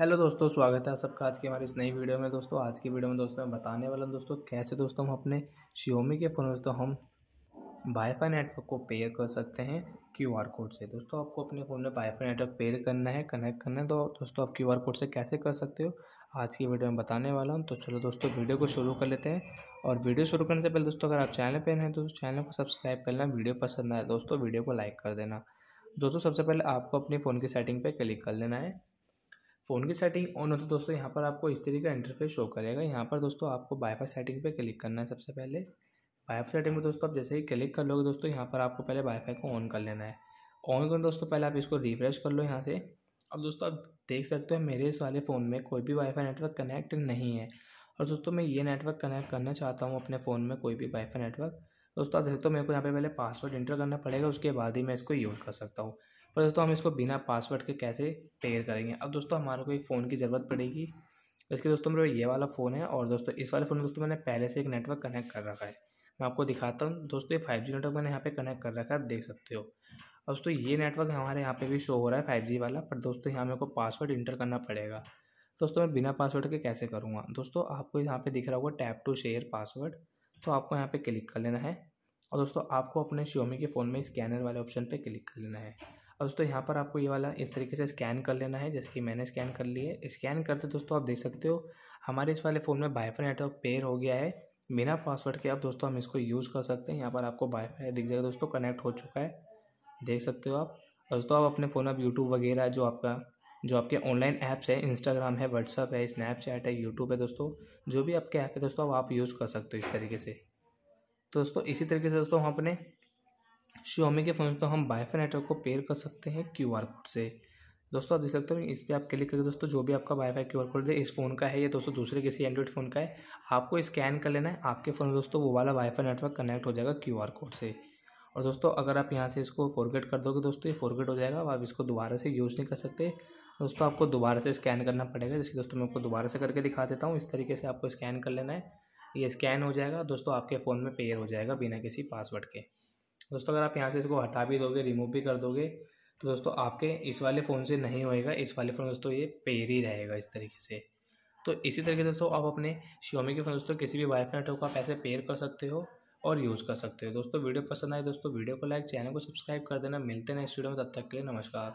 hello दोस्तों स्वागत है आप सबका आज की हमारी इस नई वीडियो में दोस्तों आज की वीडियो में दोस्तों मैं बताने वाला हूँ दोस्तों कैसे दोस्तों हम अपने शिओमी के फ़ोन में दोस्तों हम वाईफाई नेटवर्क को पेयर कर सकते हैं क्यू आर कोड से दोस्तों आपको अपने फ़ोन में वाईफाई नेटवर्क पेयर करना है कनेक्ट करना है तो दोस्तों आप क्यू आर कोड से कैसे कर सकते हो आज की वीडियो में बताने वाला हूँ तो चलो दोस्तों वीडियो को शुरू कर लेते हैं और वीडियो शुरू करने से पहले दोस्तों अगर आप चैनल पर हैं तो चैनल को सब्सक्राइब कर लेना वीडियो पसंद आए तो दोस्तों वीडियो को लाइक कर देना दोस्तों सबसे पहले आपको अपने फ़ोन की सेटिंग पर क्लिक कर लेना है फ़ोन की सेटिंग ऑन हो तो दोस्तों यहाँ पर आपको इस तरीके का इंटरफेस शो करेगा यहाँ पर दोस्तों आपको वाईफाई सेटिंग पे क्लिक करना है सबसे पहले वाईफाई सेटिंग में दोस्तों आप जैसे ही क्लिक कर लोगे दोस्तों यहाँ पर आपको पहले वाईफाई को ऑन कर लेना है ऑन कर दोस्तों पहले आप इसको रिफ्रेश कर लो यहाँ से अब दोस्तों आप देख सकते हो मेरे इस वाले फ़ोन में कोई भी वाईफाई नेटवर्क कनेक्ट नहीं है और दोस्तों मैं ये नेटवर्क कनेक्ट करना चाहता हूँ अपने फ़ोन में कोई भी वाईफाई नेटवर्क दोस्तों आप देखते हो तो मेरे को यहाँ पर पहले पासवर्ड इंटर करना पड़ेगा उसके बाद ही मैं इसको यूज़ कर सकता हूँ पर दोस्तों हम इसको बिना पासवर्ड के कैसे पेयर करेंगे अब दोस्तों हमारे को एक फ़ोन की ज़रूरत पड़ेगी इसके दोस्तों मेरे ये वाला फ़ोन है और दोस्तों इस वाले फ़ोन में दोस्तों मैंने पहले से एक नेटवर्क कनेक्ट कर रखा है मैं आपको दिखाता हूँ दोस्तों ये फाइव जी नेटवर्क मैंने यहाँ पर कनेक्ट कर रखा है आप देख सकते हो अब दोस्तों ये नेटवर्क हमारे यहाँ पर भी शो हो रहा है फाइव जी वाला पर दोस्तों यहाँ मेरे को पासवर्ड इंटर करना पड़ेगा दोस्तों मैं बिना पासवर्ड के कैसे करूँगा दोस्तों आपको यहाँ पर दिख रहा होगा टैप टू शेयर पासवर्ड तो आपको यहाँ पे क्लिक कर लेना है और दोस्तों आपको अपने श्योमी के फ़ोन में स्कैनर वाले ऑप्शन पे क्लिक कर लेना है अब दोस्तों यहाँ पर आपको ये वाला इस तरीके से स्कैन कर लेना है जैसे कि मैंने स्कैन कर लिए स्कैन करते दोस्तों आप देख सकते हो हमारे इस वाले फ़ोन में बाईफाई नेटवर्क पेयर हो गया है बिना पासवर्ड के अब दोस्तों हम इसको यूज़ कर सकते हैं यहाँ पर आपको बाईफाई दिख जाएगा दोस्तों कनेक्ट हो चुका है देख सकते हो आप और दोस्तों आप अपने फ़ोन में यूट्यूब वगैरह जो आपका जो आपके ऑनलाइन ऐप्स है इंस्टाग्राम है व्हाट्सअप है स्नैपचैट है यूट्यूब है दोस्तों जो भी आपके ऐप है दोस्तों आप यूज़ कर सकते हो इस तरीके से तो दोस्तों इसी तरीके से दोस्तों हम अपने शोमी के फ़ोन तो हम वाईफाई नेटवर्क को पेयर कर सकते हैं क्यू आर कोड से दोस्तों आप देख सकते हो इस पर आप क्लिक करके दोस्तों जो भी आपका वाईफाई क्यू आर कोड है इस फ़ोन का है या दोस्तों दूसरे किसी एंड्रॉइड फ़ोन का है आपको स्कैन कर लेना है आपके फ़ोन में दोस्तों वो वाला वाईफाई नेटवर्क कनेक्ट हो जाएगा क्यू आर कोड से और दोस्तों अगर आप यहाँ से इसको फॉरगेट कर दोगे दोस्तों ये फॉरगेट हो जाएगा आप इसको दोबारा से यूज़ नहीं कर सकते दोस्तों आपको दोबारा से स्कैन करना पड़ेगा जैसे दोस्तों मैं आपको दोबारा से करके दिखा देता हूँ इस तरीके से आपको स्कैन कर लेना है ये स्कैन हो जाएगा दोस्तों आपके फ़ोन में पेयर हो जाएगा बिना किसी पासवर्ड के दोस्तों अगर आप यहाँ से इसको हटा भी दोगे रिमूव भी कर दोगे तो दोस्तों आपके इस वाले फ़ोन से नहीं होएगा इस वाले फ़ोन दोस्तों ये पेर ही रहेगा इस तरीके से तो इसी तरीके से दोस्तों आप अपने शियोमी के फ़ोन दोस्तों किसी भी वाईफाई नेटवर्क का पैसे पेयर कर सकते हो और यूज़ कर सकते हो दोस्तों वीडियो पसंद आए दोस्तों वीडियो को लाइक चैनल को सब्सक्राइब कर देना मिलते हैं नेक्स्ट वीडियो में तब तक के लिए नमस्कार